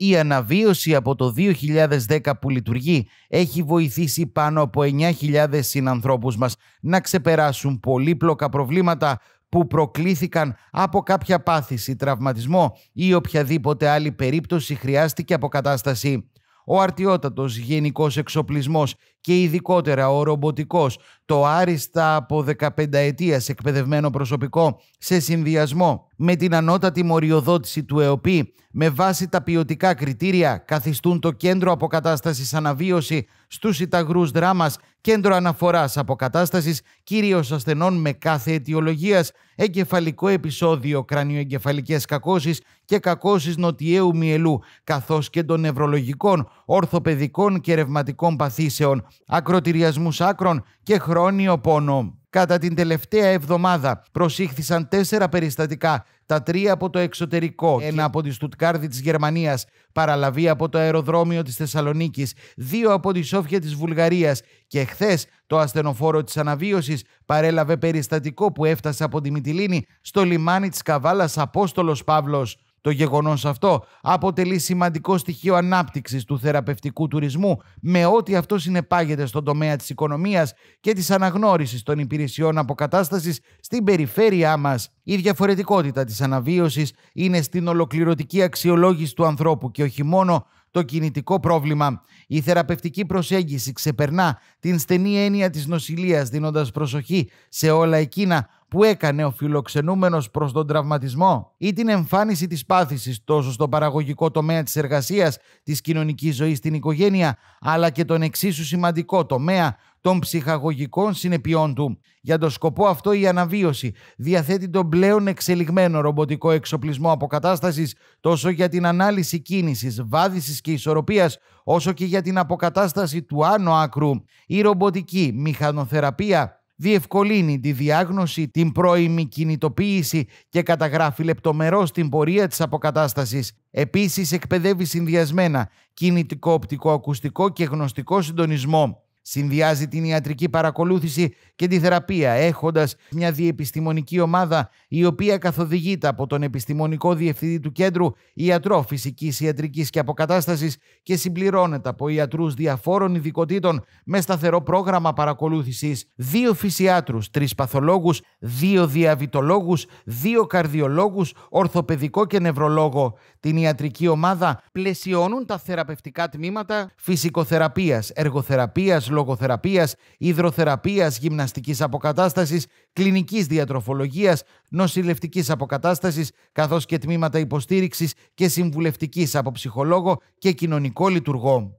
Η αναβίωση από το 2010 που λειτουργεί έχει βοηθήσει πάνω από 9.000 συνανθρώπους μας να ξεπεράσουν πολύπλοκα προβλήματα που προκλήθηκαν από κάποια πάθηση, τραυματισμό ή οποιαδήποτε άλλη περίπτωση χρειάστηκε αποκατάσταση ο αρτιότατος γενικός εξοπλισμός και ειδικότερα ο ρομποτικός, το άριστα από 15 ετίας εκπαιδευμένο προσωπικό σε συνδυασμό με την ανώτατη μοριοδότηση του ΕΟΠΗ με βάση τα ποιοτικά κριτήρια καθιστούν το κέντρο αποκατάστασης αναβίωση στους Ιταγρούς δράμας κέντρο αναφοράς αποκατάστασης κυρίως ασθενών με κάθε αιτιολογίας, εγκεφαλικό επεισόδιο, κρανιοεγκεφαλικές κακώσεις και κακώσεις νοτιέου μυελού, καθώς και των νευρολογικών, ορθοπαιδικών και ρευματικών παθήσεων, ακροτηριασμούς άκρων και χρόνιο πόνο. Κατά την τελευταία εβδομάδα προσήχθησαν τέσσερα περιστατικά, τα τρία από το εξωτερικό, ένα από τη Στουτκάρδη της Γερμανίας, παραλαβή από το αεροδρόμιο της Θεσσαλονίκης, δύο από τη Σόφια της Βουλγαρίας και χθες το ασθενοφόρο της αναβίωσης παρέλαβε περιστατικό που έφτασε από τη Μυτιλίνη στο λιμάνι της Καβάλας Απόστολος Παύλος. Το γεγονός αυτό αποτελεί σημαντικό στοιχείο ανάπτυξης του θεραπευτικού τουρισμού με ό,τι αυτό συνεπάγεται στον τομέα της οικονομίας και της αναγνώρισης των υπηρεσιών αποκατάστασης στην περιφέρειά μας. Η διαφορετικότητα της αναβίωσης είναι στην ολοκληρωτική αξιολόγηση του ανθρώπου και όχι μόνο το κινητικό πρόβλημα. Η θεραπευτική προσέγγιση ξεπερνά την στενή έννοια της νοσηλείας δίνοντας προσοχή σε όλα εκείνα που έκανε ο φιλοξενούμενος προς τον τραυματισμό ή την εμφάνιση της πάθησης τόσο στο παραγωγικό τομέα της εργασίας, της κοινωνικής ζωής στην οικογένεια, αλλά και τον εξίσου σημαντικό τομέα των ψυχαγωγικών συνεπειών του. Για τον σκοπό αυτό η αναβίωση διαθέτει τον πλέον εξελιγμένο ρομποτικό εξοπλισμό αποκατάστασης τόσο για την ανάλυση κίνησης, βάδισης και ισορροπίας όσο και για την αποκατάσταση του άνω άκρου. Η ρομποτική μηχανοθεραπεία διευκολύνει τη διάγνωση, την πρώιμη κινητοποίηση και καταγράφει λεπτομερώς την πορεία της αποκατάστασης. Επίσης εκπαιδεύει συνδυασμένα κινητικό, οπτικό, ακουστικό και γνωστικό συντονισμό. Συνδυάζει την ιατρική παρακολούθηση και τη θεραπεία, έχοντας μια διεπιστημονική ομάδα η οποία καθοδηγείται από τον επιστημονικό διευθυντή του κέντρου, ιατρό φυσικής ιατρικής και αποκατάστασης και συμπληρώνεται από ιατρούς διαφόρων ειδικοτήτων με σταθερό πρόγραμμα παρακολούθησης, δύο φυσιάτρους, τρεις παθολόγους, δύο διαβητολόγους, δύο καρδιολόγους, ορθοπαιδικό και νευρολόγο. Την ιατρική ομάδα πλαισιώνουν τα θεραπευτικά τμήματα φυσικοθεραπείας, εργοθεραπείας, λογοθεραπείας, υδροθεραπείας, γυμναστικής αποκατάστασης, κλινικής διατροφολογίας, νοσηλευτικής αποκατάστασης, καθώς και τμήματα υποστήριξης και συμβουλευτικής από ψυχολόγο και κοινωνικό λειτουργό.